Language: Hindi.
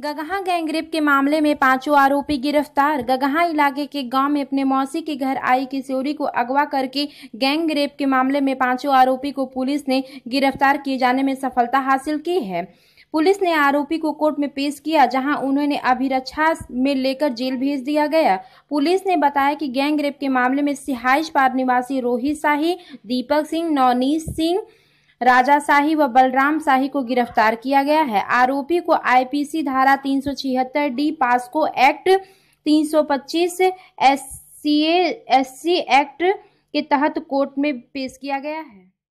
गगहा गैंगरेप के मामले में पांचों आरोपी गिरफ्तार गगहा इलाके के गांव में अपने मौसी के घर आई किशोरी को अगवा करके गैंगरेप के मामले में पांचों आरोपी को पुलिस ने गिरफ्तार किए जाने में सफलता हासिल की है पुलिस ने आरोपी को कोर्ट में पेश किया जहां उन्होंने अभिरक्षा में लेकर जेल भेज दिया गया पुलिस ने बताया कि गैंगरेप के मामले में सिहाइश पार निवासी रोहित शाही दीपक सिंह नवनीत सिंह राजा शाही व बलराम शाही को गिरफ्तार किया गया है आरोपी को आईपीसी धारा 376 D POCSO act 325 SCA SC act के तहत कोर्ट में पेश किया गया है